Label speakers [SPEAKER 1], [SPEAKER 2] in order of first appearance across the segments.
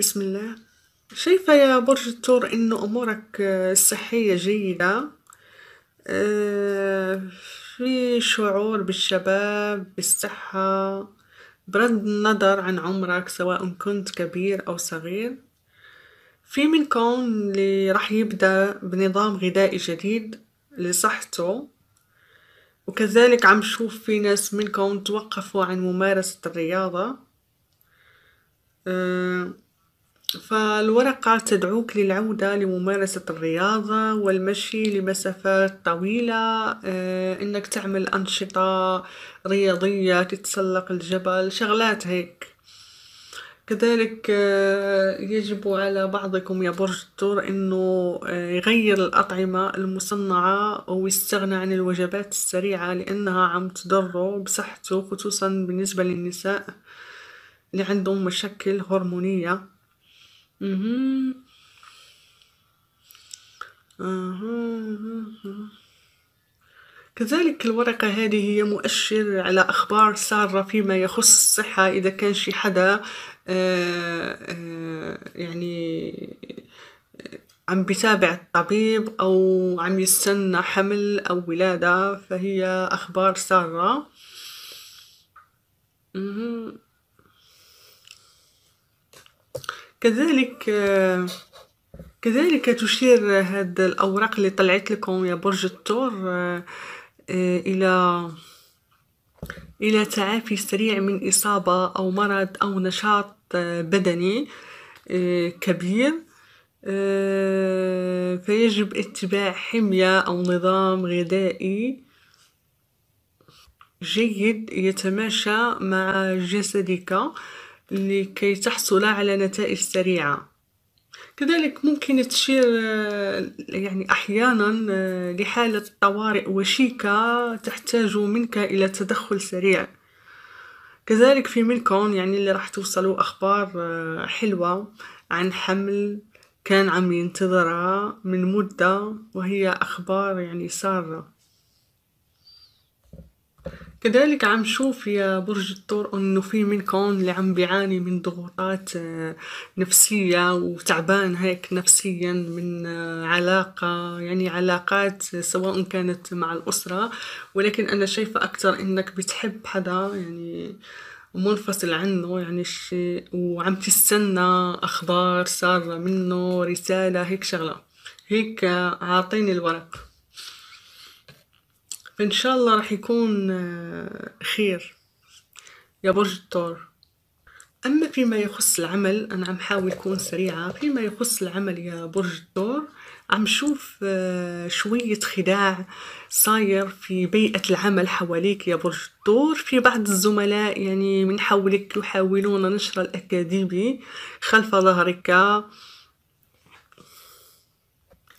[SPEAKER 1] بسم الله شايفة يا برج الثور انه امورك الصحية آه، جيدة آه، في شعور بالشباب بالصحة برد النظر عن عمرك سواء كنت كبير او صغير في منكم اللي راح يبدأ بنظام غذائي جديد لصحته وكذلك عم شوف في ناس منكم توقفوا عن ممارسة الرياضة أه فالورقة تدعوك للعودة لممارسة الرياضة والمشي لمسافات طويلة آه، إنك تعمل أنشطة رياضية تتسلق الجبل شغلات هيك كذلك آه، يجب على بعضكم يا برج الثور إنه آه، يغير الأطعمة المصنعة ويستغنى عن الوجبات السريعة لأنها عم تضره بصحته خصوصا بالنسبة للنساء اللي عندهم مشاكل هرمونية. Mm-hmm. كذلك الورقة هذه هي مؤشر على أخبار سارة فيما يخص الصحة إذا كان شي حدا آه، آه، يعني عم بيتابع الطبيب أو عم يستنى حمل أو ولادة فهي أخبار سارة mm-hmm. كذلك كذلك تشير هاد الأوراق اللي طلعت لكم يا برج الثور آه، إلى إلى تعافي سريع من إصابة أو مرض أو نشاط آه، بدني آه، كبير فيجب اتباع حمية أو نظام غذائي جيد يتماشى مع جسدك لكي تحصل على نتائج سريعة كذلك ممكن تشير يعني أحيانا لحالة طوارئ وشيكة تحتاج منك إلى تدخل سريع كذلك في ميلكون يعني اللي راح توصلوا أخبار حلوة عن حمل كان عم ينتظرها من مدة وهي أخبار يعني سارة كذلك عم شوف يا برج الثور انه في منكم اللي عم بيعاني من ضغوطات آه، نفسية وتعبان هيك نفسيا من آه، علاقة يعني علاقات سواء كانت مع الأسرة ولكن أنا شايفة أكثر إنك بتحب حدا يعني منفصل عنه يعني الشيء وعم تستنى أخبار سارة منه رسالة هيك شغلة هيك آه، عاطيني الورق ان شاء الله راح يكون آه، خير يا برج الثور اما فيما يخص العمل انا عم حاول اكون سريعه فيما يخص العمل يا برج الثور عم شوف آه، شوية خداع صاير في بيئة العمل حواليك يا برج الثور في بعض الزملاء يعني من حولك يحاولون نشر الأكاذيب خلف ظهرك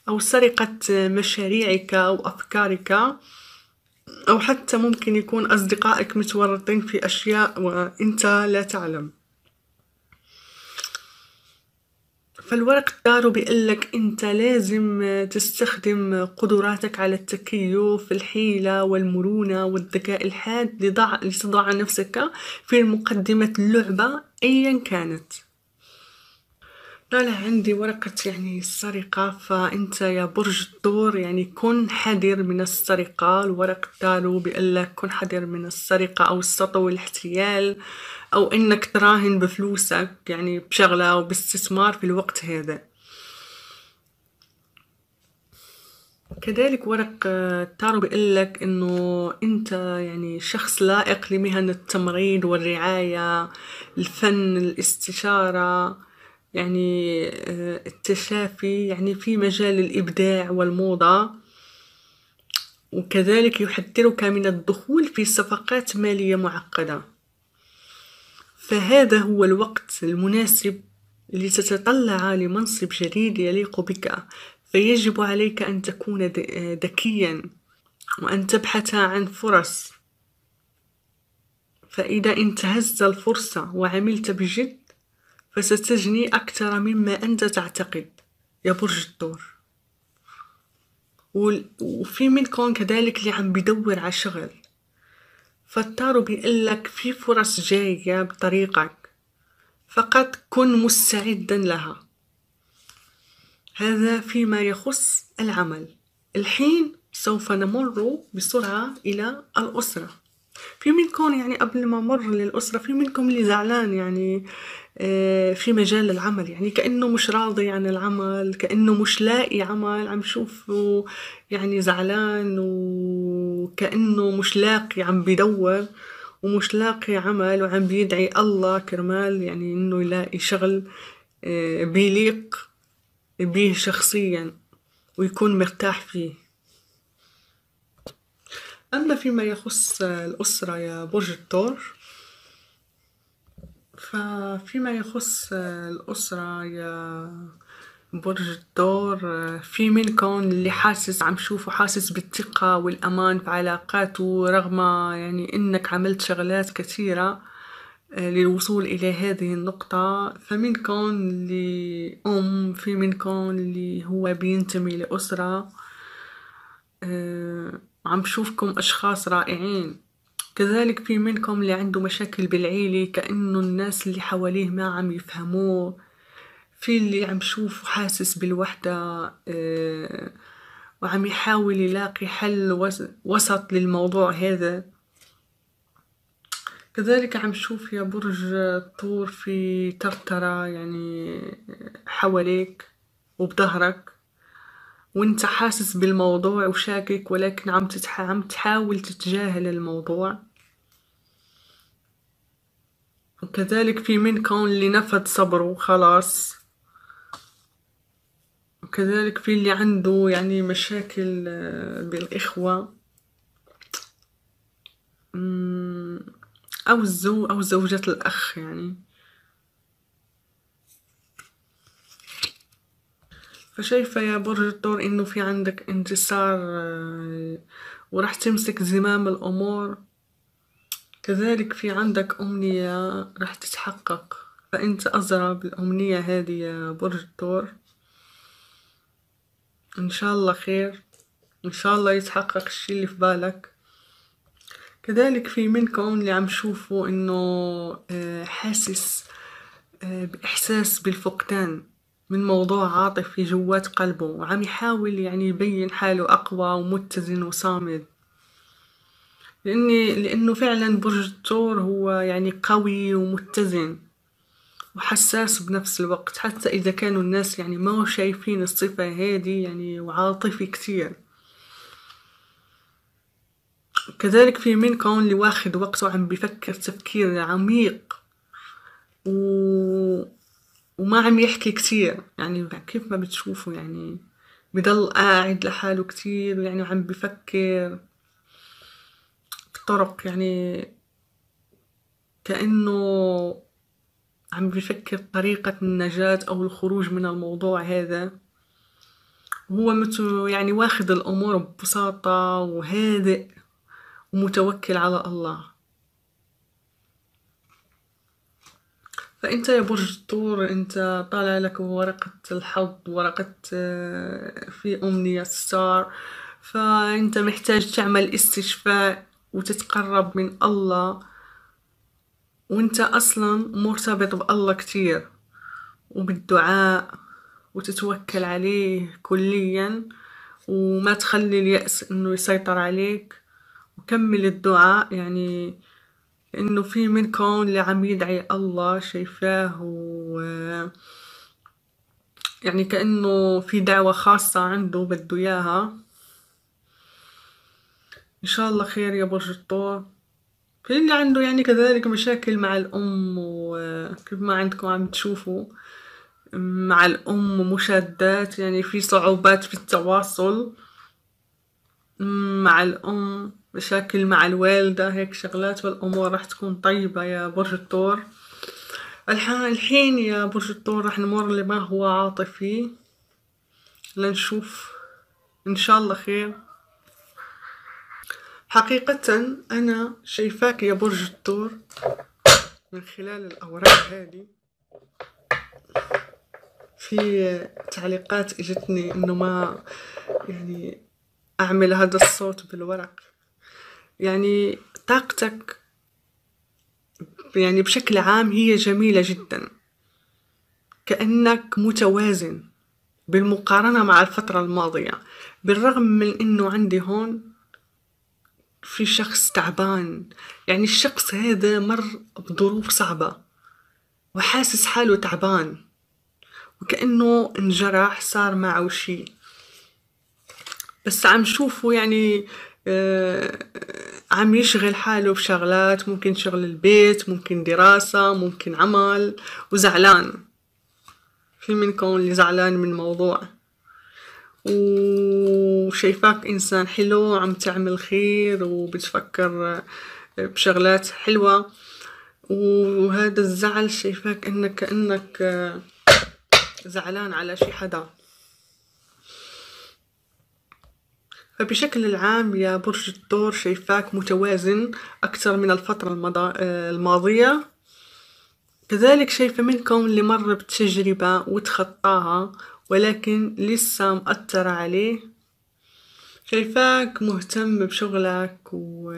[SPEAKER 1] أو سرقة مشاريعك أو أفكارك أو حتى ممكن يكون أصدقائك متورطين في أشياء وأنت لا تعلم فالورق دارو بيقلك انت لازم تستخدم قدراتك على التكيف الحيلة والمرونة والذكاء الحاد لضع... لتضع نفسك في مقدمة اللعبة ايا كانت طالع عندي ورقة يعني السرقة فأنت يا برج الثور يعني كن حذر من السرقة الورق قالوا بأنك كن حذر من السرقة أو السطو والاحتيال أو أنك تراهن بفلوسك يعني بشغلة أو باستثمار في الوقت هذا كذلك ورق بيقول بيقلك انه انت يعني شخص لائق لمهن التمريض والرعاية الفن الاستشارة يعني آه، التشافي يعني في مجال الإبداع والموضة وكذلك يحذرك من الدخول في صفقات مالية معقدة فهذا هو الوقت المناسب لتتطلع لمنصب جديد يليق بك فيجب عليك أن تكون آه، ذكيا وأن تبحث عن فرص فإذا انتهزت الفرصة وعملت بجد فستجني أكثر مما أنت تعتقد يا برج الثور وفي منكم كذلك اللي عم بدور على شغل فالتارو بيقول لك في فرص جاية بطريقك فقط كن مستعدا لها هذا فيما يخص العمل الحين سوف نمر بسرعة إلى الأسرة في منكم يعني قبل ما مر للأسرة في منكم اللي زعلان يعني آه، في مجال العمل يعني كأنه مش راضي عن العمل كأنه مش لاقي عمل عم شوفه يعني زعلان وكأنه مش لاقي عم بدور ومش لاقي عمل وعم بيدعي الله كرمال يعني انه يلاقي شغل آه، بيليق بيه شخصيا ويكون مرتاح فيه أما فيما يخص الأسرة يا برج الثور ففيما يخص الأسرة يا برج الدور في منكم اللي حاسس عم شوفه حاسس بالثقة والأمان في علاقاته رغم يعني إنك عملت شغلات كثيرة آه، للوصول إلى هذه النقطة فمنكم اللي أم في منكم اللي هو بينتمي لأسرة آه، عم شوفكم أشخاص رائعين كذلك في منكم اللي عنده مشاكل بالعيلة كأنه الناس اللي حواليه ما عم يفهموه في اللي عم شوف حاسس بالوحدة آه، وعم يحاول يلاقي حل وسط للموضوع هذا كذلك عم شوف يا برج الطور في ترترة يعني حواليك وبظهرك وانت حاسس بالموضوع وشاكك ولكن عم, تتح... عم تحاول تتجاهل الموضوع وكذلك في من كون اللي نفد صبره خلاص وكذلك في اللي عنده يعني مشاكل آه، بالإخوة أو الزو أو زوجة الأخ يعني فشايفة يا برج الثور إنه في عندك انتصار آه، وراح تمسك زمام الأمور كذلك في عندك أمنية راح تتحقق فأنت أزرع بالأمنية هذه يا برج الثور إن شاء الله خير إن شاء الله يتحقق الشي اللي في بالك كذلك في منكم اللي عم شوفوا إنه آه، حاسس آه، بإحساس بالفقدان من موضوع عاطفي جوات قلبه وعم يحاول يعني يبين حاله أقوى ومتزن وصامد لأني لأنه فعلا برج الثور هو يعني قوي ومتزن وحساس بنفس الوقت حتى إذا كانوا الناس يعني ما شايفين الصفة هذه يعني وعاطفي كتير كذلك في منكم اللي واخد وقته عم بيفكر تفكير عميق و وما عم يحكي كتير يعني كيف ما بتشوفوا يعني بضل قاعد لحاله كتير يعني وعم بفكر بطرق يعني كأنه عم بفكر طريقة النجاة أو الخروج من الموضوع هذا هو مثل يعني واخد الأمور ببساطة وهادئ ومتوكل على الله فأنت يا برج الثور أنت طالع لك ورقة الحظ ورقة آه، في أمنية ستار فأنت محتاج تعمل استشفاء وتتقرب من الله وانت اصلا مرتبط بالله كتير وبالدعاء وتتوكل عليه كليا وما تخلي اليأس انه يسيطر عليك وكمل الدعاء يعني انه في منكم اللي عم يدعي الله شايفاه و يعني كأنه في دعوة خاصة عنده بده إياها إن شاء الله خير يا برج الطور في اللي عنده يعني كذلك مشاكل مع الأم وكيف ما عندكم عم تشوفوا مع الأم مشادات يعني في صعوبات في التواصل مع الأم مشاكل مع الوالدة هيك شغلات والأمور راح تكون طيبة يا برج الثور الحين يا برج الثور راح نمر لما هو عاطفي لنشوف إن شاء الله خير حقيقة أنا شايفاك يا برج الثور من خلال الأوراق هذه في تعليقات اجتني انه ما يعني اعمل هذا الصوت بالورق يعني طاقتك يعني بشكل عام هي جميلة جدا كأنك متوازن بالمقارنة مع الفترة الماضية بالرغم من أنه عندي هون في شخص تعبان يعني الشخص هذا مر بظروف صعبة وحاسس حاله تعبان وكأنه انجرح صار معه شي بس عم شوفه يعني آه، عم يشغل حاله بشغلات ممكن شغل البيت ممكن دراسة ممكن عمل وزعلان في منكم اللي زعلان من موضوع وشايفاك إنسان حلو عم تعمل خير وبتفكر بشغلات حلوة وهذا الزعل شايفاك إنك إنك آه، زعلان على شي حدا فبشكل عام يا برج الثور شايفاك متوازن أكثر من الفترة المضا... الماضية كذلك شايفة منكم اللي مر بتجربة وتخطاها ولكن لسه مأثرة عليه شايفاك مهتم بشغلك و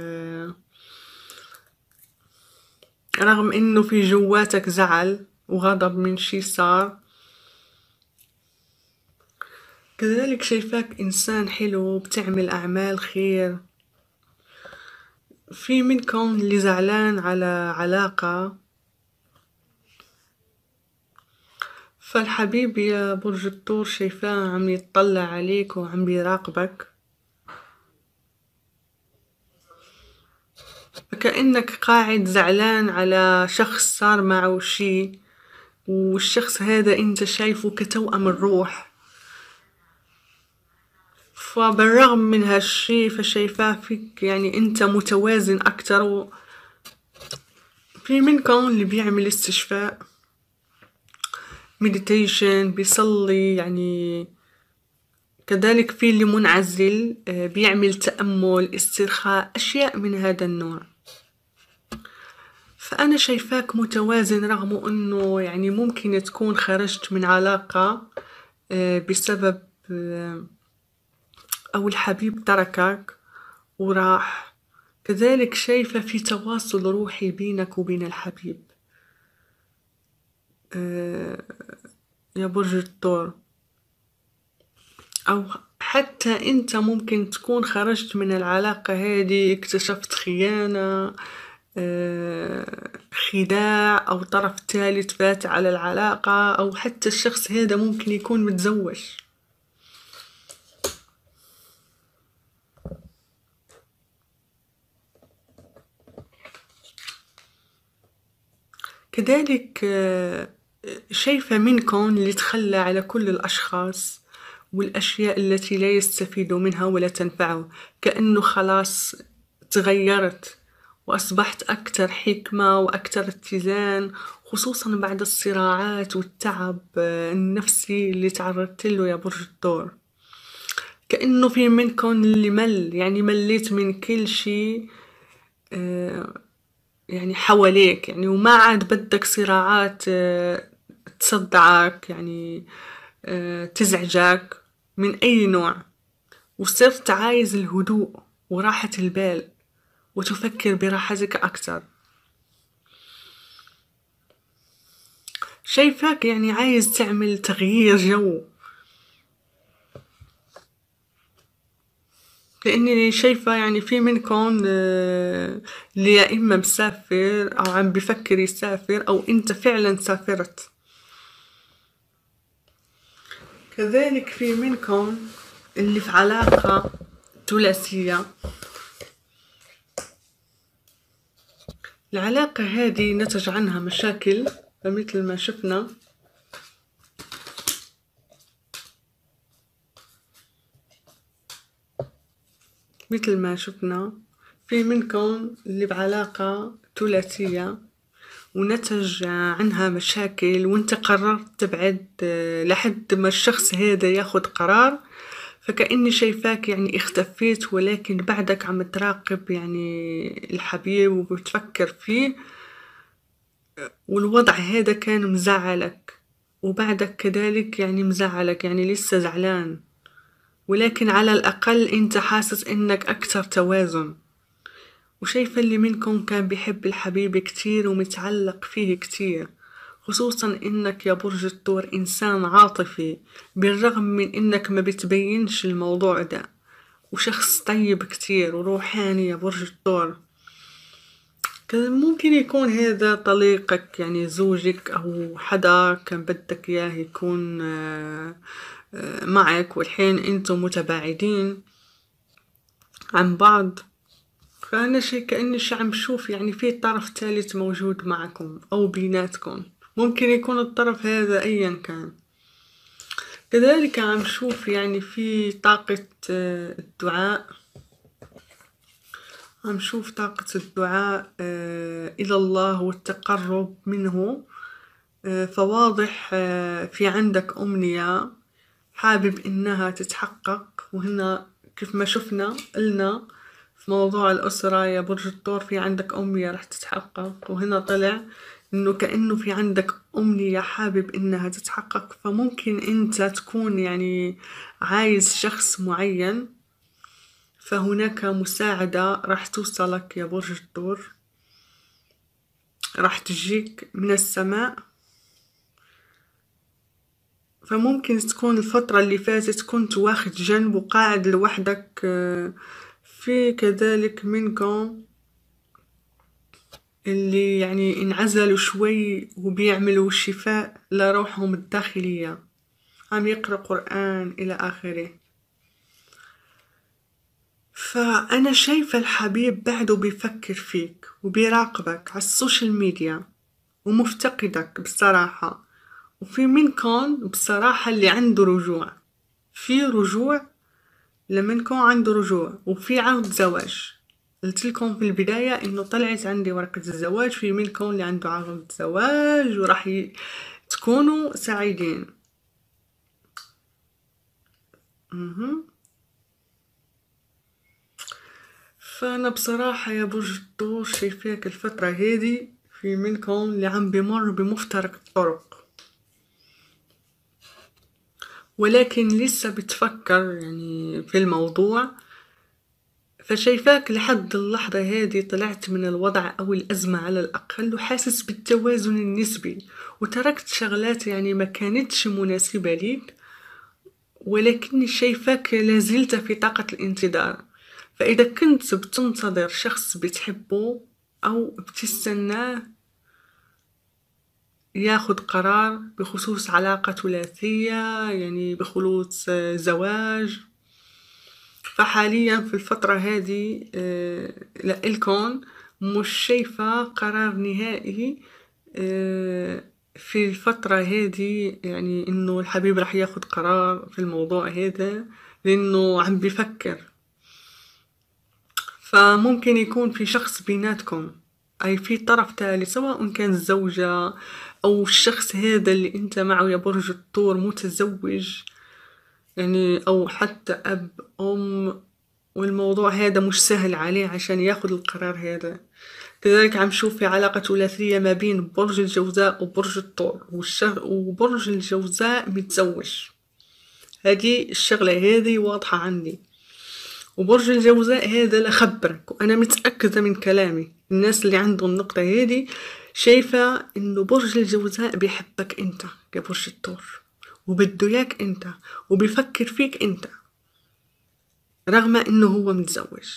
[SPEAKER 1] رغم انه في جواتك زعل وغضب من شي صار كذلك شايفاك انسان حلو بتعمل اعمال خير في منكم اللي زعلان على علاقة فالحبيب يا برج الطور شايفاه عم يتطلع عليك وعم يراقبك كأنك قاعد زعلان على شخص صار معه شي والشخص هذا انت شايفه كتوأم الروح فبالرغم من هالشي فشايفاه فيك يعني انت متوازن اكتر و في منكم اللي بيعمل استشفاء مديتيشن بيصلي يعني كذلك في اللي منعزل آه، بيعمل تأمل استرخاء أشياء من هذا النوع فأنا شايفاك متوازن رغم أنه يعني ممكن تكون خرجت من علاقة آه، بسبب آه، أو الحبيب تركك وراح كذلك شايفة في تواصل روحي بينك وبين الحبيب آه، يا برج الثور أو حتى أنت ممكن تكون خرجت من العلاقة هذه اكتشفت خيانة آه، خداع أو طرف ثالث فات على العلاقة أو حتى الشخص هذا ممكن يكون متزوج كذلك شايفة منكم اللي تخلى على كل الأشخاص والأشياء التي لا يستفيد منها ولا تنفعه كأنه خلاص تغيرت وأصبحت أكثر حكمة وأكثر اتزان خصوصا بعد الصراعات والتعب آه، النفسي اللي تعرضت له يا برج الثور كأنه في منكم اللي مل يعني مليت من كل شيء آه، يعني حواليك يعني وما عاد بدك صراعات آه، تصدعك يعني آه، تزعجك من أي نوع وصرت عايز الهدوء وراحة البال وتفكر براحتك أكثر شايفك يعني عايز تعمل تغيير جو لاني شايفه يعني في منكم آه، اللي يا اما مسافر او عم بفكر يسافر او انت فعلا سافرت كذلك في منكم اللي في علاقه ثلاثيه العلاقة هذه نتج عنها مشاكل فمثل ما شفنا مثل ما شفنا في منكم اللي بعلاقة ثلاثية ونتج عنها مشاكل وانت قررت تبعد آه، لحد ما الشخص هذا ياخد قرار فكأني شايفاك يعني اختفيت ولكن بعدك عم تراقب يعني الحبيب وبتفكر فيه والوضع هذا كان مزعلك وبعدك كذلك يعني مزعلك يعني لسه زعلان ولكن على الأقل أنت حاسس أنك أكثر توازن وشايفة اللي منكم كان بيحب الحبيب كتير ومتعلق فيه كتير خصوصا انك يا برج الثور انسان عاطفي بالرغم من انك ما بتبينش الموضوع ده وشخص طيب كتير وروحاني يا برج الثور كان ممكن يكون هذا طليقك يعني زوجك او حدا كان بدك اياه يكون آه معك والحين انتم متباعدين عن بعض فأنا شيء كأني شي عم بشوف يعني في طرف ثالث موجود معكم أو بيناتكم ممكن يكون الطرف هذا أيا كان كذلك عم شوف يعني في طاقة آه، الدعاء عم شوف طاقة الدعاء آه، إلى الله والتقرب منه آه، فواضح في عندك أمنية حابب إنها تتحقق وهنا كيف ما شفنا قلنا في موضوع الأسرة يا برج الثور في عندك أمنية رح تتحقق وهنا طلع إنه كأنه في عندك أمنية حابب إنها تتحقق فممكن أنت تكون يعني عايز شخص معين فهناك مساعدة راح توصلك يا برج الثور راح تجيك من السماء فممكن تكون الفترة اللي فاتت كنت واخد جنب وقاعد لوحدك آه، في كذلك منكم اللي يعني انعزلوا شوي وبيعملوا شفاء لروحهم الداخلية عم يقرأ قرآن إلى آخره فأنا شايفة الحبيب بعده بيفكر فيك وبيراقبك على السوشيال ميديا ومفتقدك بصراحة وفي منكم بصراحة اللي عنده رجوع في رجوع لمن كان عنده رجوع وفي عقد زواج قلت لكم في البداية انه طلعت عندي ورقة الزواج في منكم اللي عنده عقد زواج وراح ي... تكونوا سعيدين مهم. فانا بصراحة يا برج الثور شايفاك الفترة هذه في منكم اللي عم بمر بمفترق الطرق ولكن لسه بتفكر يعني في الموضوع فشايفاك لحد اللحظة هذه طلعت من الوضع أو الأزمة على الأقل وحاسس بالتوازن النسبي وتركت شغلات يعني ما كانتش مناسبة ليك ولكني شايفاك لازلت في طاقة الانتظار فإذا كنت بتنتظر شخص بتحبه أو بتستناه ياخذ قرار بخصوص علاقة ثلاثية يعني بخلوط آه، زواج فحاليا في الفترة هذه آه، لإلكن مش شايفة قرار نهائي آه، في الفترة هذه يعني إنه الحبيب راح ياخذ قرار في الموضوع هذا لأنه عم بفكر فممكن يكون في شخص بيناتكم أي في طرف ثالث سواء كان الزوجة أو الشخص هذا اللي أنت معه يا برج الثور متزوج يعني أو حتى أب أم والموضوع هذا مش سهل عليه عشان ياخد القرار هذا كذلك عم شوف في علاقة ثلاثية ما بين برج الجوزاء وبرج الثور والشغ... وبرج الجوزاء متزوج هذه الشغلة هذه واضحة عندي وبرج الجوزاء هذا لخبرك وأنا متأكدة من كلامي الناس اللي عندهم النقطة هذه شايفة إنه برج الجوزاء بيحبك أنت يا برج الثور وبده إياك أنت وبيفكر فيك أنت رغم إنه هو متزوج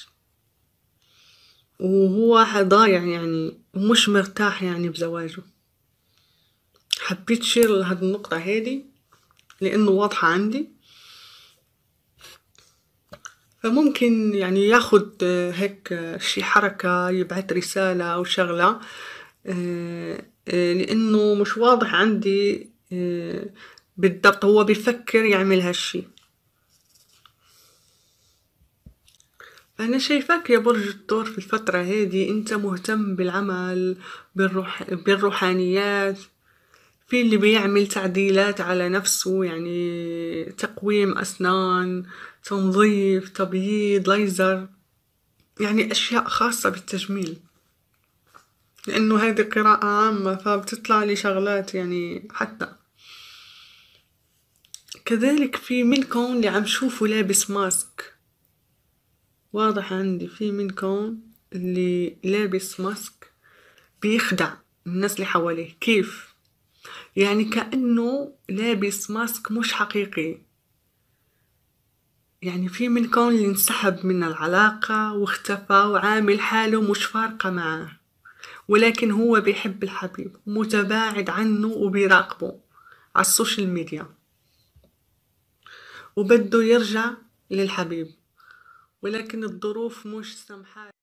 [SPEAKER 1] وهو ضايع يعني ومش مرتاح يعني بزواجه حبيت شير لهاد النقطة هادي لأنه واضحة عندي فممكن يعني ياخد هيك شي حركة يبعت رسالة أو شغلة آه، آه، لأنه مش واضح عندي آه، بالضبط هو بيفكر يعمل هالشي أنا شايفاك يا برج الثور في الفترة هذه أنت مهتم بالعمل بالروح بالروحانيات في اللي بيعمل تعديلات على نفسه يعني تقويم أسنان تنظيف تبييض ليزر يعني أشياء خاصة بالتجميل لأنه هذه قراءة عامة فبتطلع لي شغلات يعني حتى كذلك في منكم اللي عم شوفوا لابس ماسك واضح عندي في منكم اللي لابس ماسك بيخدع الناس اللي حواليه كيف يعني كأنه لابس ماسك مش حقيقي يعني في منكم اللي انسحب من العلاقة واختفى وعامل حاله مش فارقة معاه ولكن هو بيحب الحبيب متباعد عنه وبيراقبه على السوشيال ميديا وبده يرجع للحبيب ولكن الظروف مش سمحات